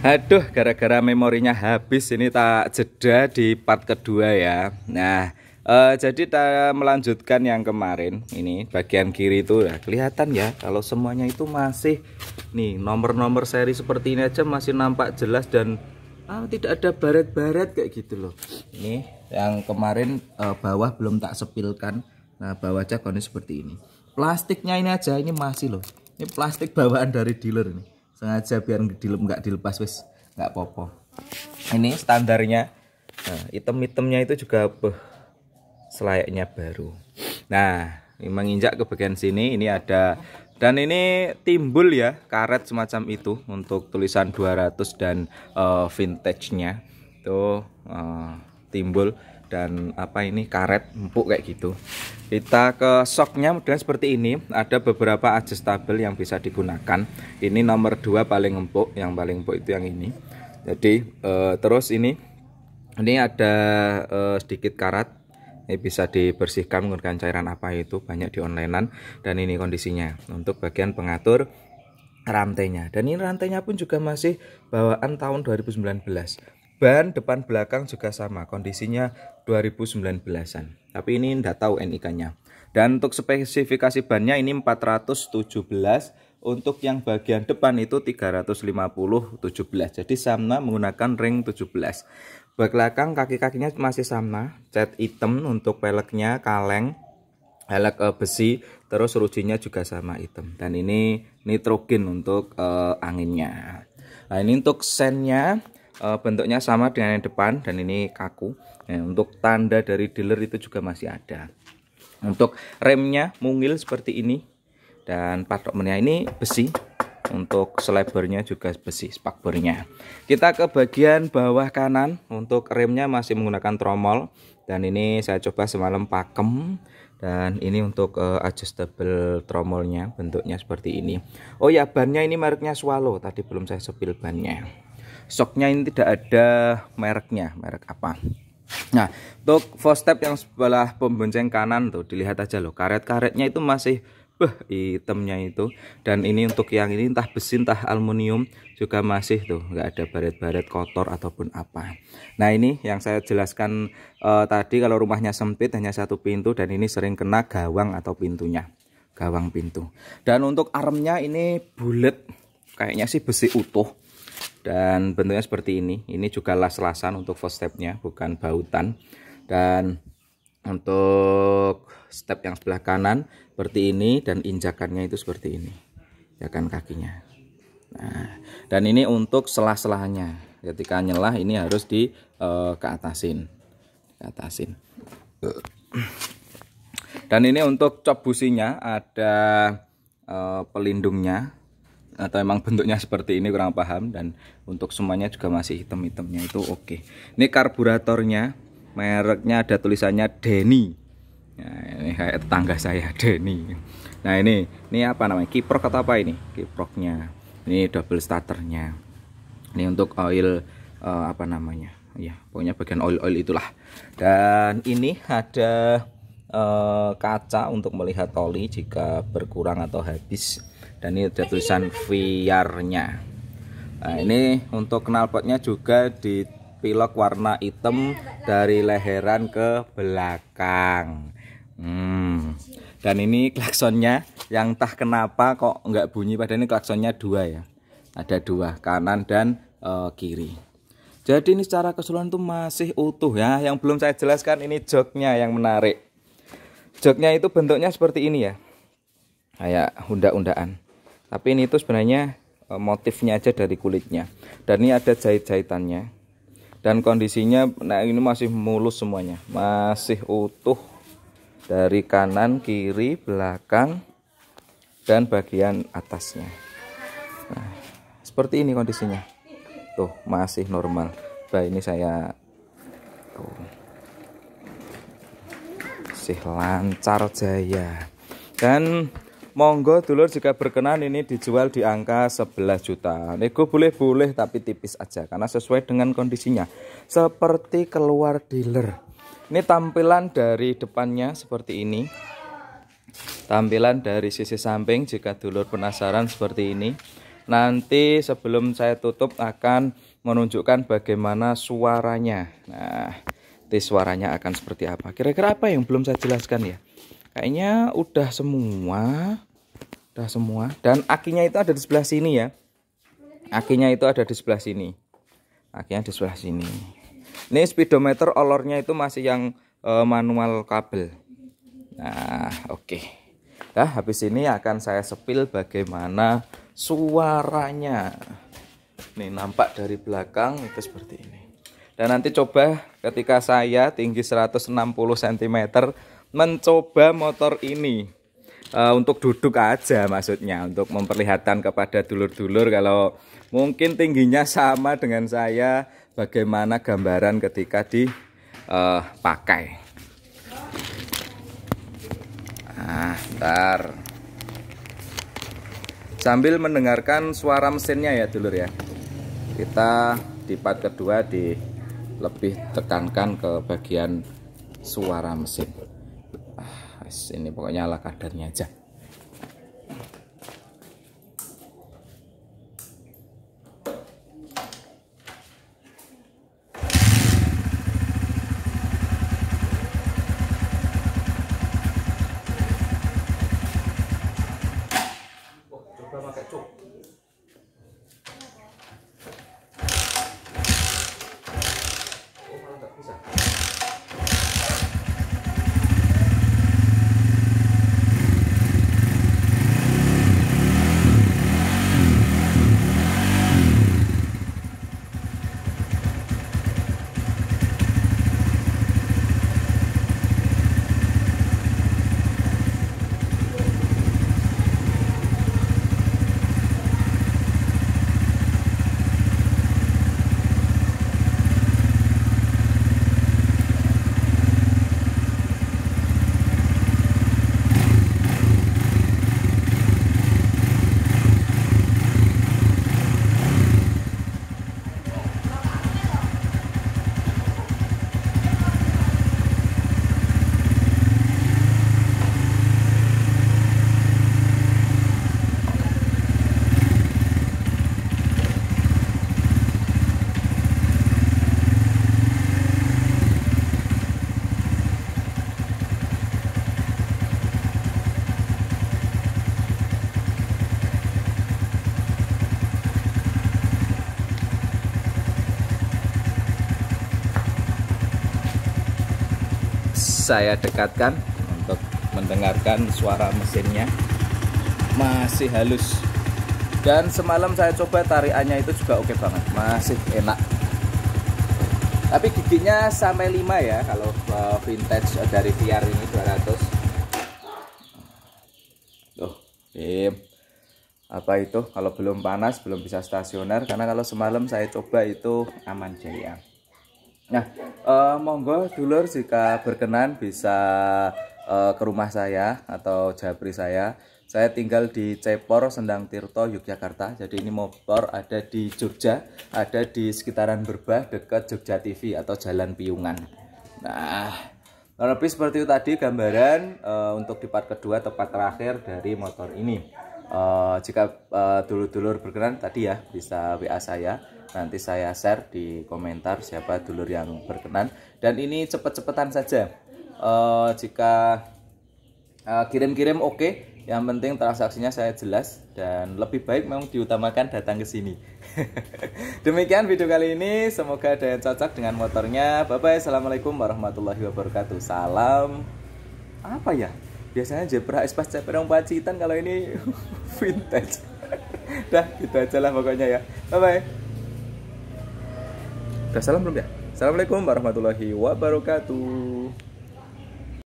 Aduh, gara-gara memorinya habis ini tak jeda di part kedua ya. Nah, Uh, jadi tak melanjutkan yang kemarin ini bagian kiri itu ya kelihatan ya kalau semuanya itu masih nih nomor-nomor seri seperti ini aja masih nampak jelas dan ah, tidak ada baret-baret kayak gitu loh ini yang kemarin uh, bawah belum tak sepilkan nah bawah aja kondisi seperti ini plastiknya ini aja ini masih loh ini plastik bawaan dari dealer ini sengaja biar dilep nggak dilepas wes nggak popo ini standarnya nah, item-itemnya itu juga beh, selayaknya baru nah memang injak ke bagian sini ini ada dan ini timbul ya karet semacam itu untuk tulisan 200 dan uh, vintage-nya itu uh, eh, timbul dan apa ini karet empuk kayak gitu kita ke soknya mudah seperti ini ada beberapa adjustable yang bisa digunakan ini nomor dua paling empuk yang paling empuk itu yang ini jadi eh, terus ini ini ada eh, sedikit karat ini bisa dibersihkan menggunakan cairan apa itu banyak di onlinean dan ini kondisinya untuk bagian pengatur rantainya dan ini rantainya pun juga masih bawaan tahun 2019 ban depan belakang juga sama kondisinya 2019an tapi ini tidak tahu NIK-nya dan untuk spesifikasi bannya ini 417 untuk yang bagian depan itu 350 17 jadi sama menggunakan ring 17 belakang kaki-kakinya masih sama cat hitam untuk peleknya kaleng pelek uh, eh, besi terus rujinya juga sama hitam dan ini nitrogen untuk uh, anginnya nah ini untuk sennya Eh, bentuknya sama dengan yang depan dan ini kaku nah, untuk tanda dari dealer itu juga masih ada untuk remnya mungil seperti ini dan patoknya ini besi untuk selebarnya juga besi spakbornya kita ke bagian bawah kanan untuk remnya masih menggunakan tromol dan ini saya coba semalam pakem dan ini untuk uh, adjustable tromolnya bentuknya seperti ini oh ya bannya ini mereknya Swallow tadi belum saya sepil bannya Shocknya ini tidak ada mereknya, merek apa. Nah, untuk four step yang sebelah pembonceng kanan tuh dilihat aja loh, karet-karetnya itu masih beh hitamnya itu dan ini untuk yang ini entah besi entah aluminium juga masih tuh nggak ada baret-baret kotor ataupun apa nah ini yang saya jelaskan uh, tadi kalau rumahnya sempit hanya satu pintu dan ini sering kena gawang atau pintunya gawang pintu dan untuk armnya ini bulat kayaknya sih besi utuh dan bentuknya seperti ini ini juga las-lasan untuk first stepnya bukan bautan dan untuk step yang sebelah kanan seperti ini dan injakannya itu seperti ini ya kan kakinya nah, dan ini untuk selah-selahnya ketika nyelah ini harus di uh, ke atasin ke atasin dan ini untuk cop businya ada uh, pelindungnya atau emang bentuknya seperti ini kurang paham dan untuk semuanya juga masih hitam-hitamnya itu oke okay. ini karburatornya mereknya ada tulisannya Denny nah, ini kayak tetangga saya Denny nah ini ini apa namanya kiprok atau apa ini kiproknya ini double starternya ini untuk oil uh, apa namanya ya pokoknya bagian oil oil itulah dan ini ada eh, kaca untuk melihat oli jika berkurang atau habis dan ini ada tulisan VR-nya nah, ini untuk knalpotnya juga di pilok warna hitam iya, dari leheran ke belakang hmm. dan ini klaksonnya yang entah kenapa kok nggak bunyi pada ini klaksonnya dua ya ada dua kanan dan uh, kiri jadi ini secara keseluruhan itu masih utuh ya yang belum saya jelaskan ini joknya yang menarik joknya itu bentuknya seperti ini ya kayak unda-undaan tapi ini itu sebenarnya e, motifnya aja dari kulitnya dan ini ada jahit-jahitannya dan kondisinya nah ini masih mulus semuanya masih utuh dari kanan kiri belakang dan bagian atasnya nah, seperti ini kondisinya tuh masih normal bah ini saya tuh masih lancar jaya dan Monggo dulur jika berkenan ini dijual di angka 11 juta. Nego boleh-boleh tapi tipis aja karena sesuai dengan kondisinya. Seperti keluar dealer. Ini tampilan dari depannya seperti ini. Tampilan dari sisi samping jika dulur penasaran seperti ini. Nanti sebelum saya tutup akan menunjukkan bagaimana suaranya. Nah, nanti suaranya akan seperti apa. Kira-kira apa yang belum saya jelaskan ya? kayaknya udah semua udah semua dan akinya itu ada di sebelah sini ya akinya itu ada di sebelah sini akinya di sebelah sini ini speedometer olornya itu masih yang uh, manual kabel nah oke okay. nah habis ini akan saya sepil bagaimana suaranya ini nampak dari belakang itu seperti ini dan nanti coba ketika saya tinggi 160 cm mencoba motor ini uh, untuk duduk aja maksudnya untuk memperlihatkan kepada dulur-dulur kalau mungkin tingginya sama dengan saya bagaimana gambaran ketika dipakai eh, nah ntar sambil mendengarkan suara mesinnya ya dulur ya kita di part kedua di lebih tekankan ke bagian suara mesin ini pokoknya ala kadarnya aja Coba pakai saya dekatkan untuk mendengarkan suara mesinnya masih halus dan semalam saya coba tariannya itu juga oke banget masih enak tapi giginya sampai 5 ya kalau eh, vintage eh, dari VR ini 200 tuh bim apa itu kalau belum panas belum bisa stasioner karena kalau semalam saya coba itu aman jaya Nah, uh, monggo dulur jika berkenan bisa uh, ke rumah saya atau Jabri saya. Saya tinggal di Cepor Sendang Tirto Yogyakarta. Jadi ini motor ada di Jogja, ada di sekitaran Berbah dekat Jogja TV atau Jalan Piungan. Nah, lebih seperti itu tadi gambaran uh, untuk di part kedua tepat terakhir dari motor ini uh, jika uh, dulur-dulur berkenan tadi ya bisa WA saya nanti saya share di komentar siapa dulur yang berkenan dan ini cepet-cepetan saja uh, jika uh, kirim-kirim oke okay. yang penting transaksinya saya jelas dan lebih baik memang diutamakan datang ke sini demikian video kali ini semoga ada yang cocok dengan motornya bye bye assalamualaikum warahmatullahi wabarakatuh salam apa ya biasanya Jebra es pasca perang pacitan kalau ini vintage dah gitu aja lah pokoknya ya bye bye udah salam belum ya assalamualaikum warahmatullahi wabarakatuh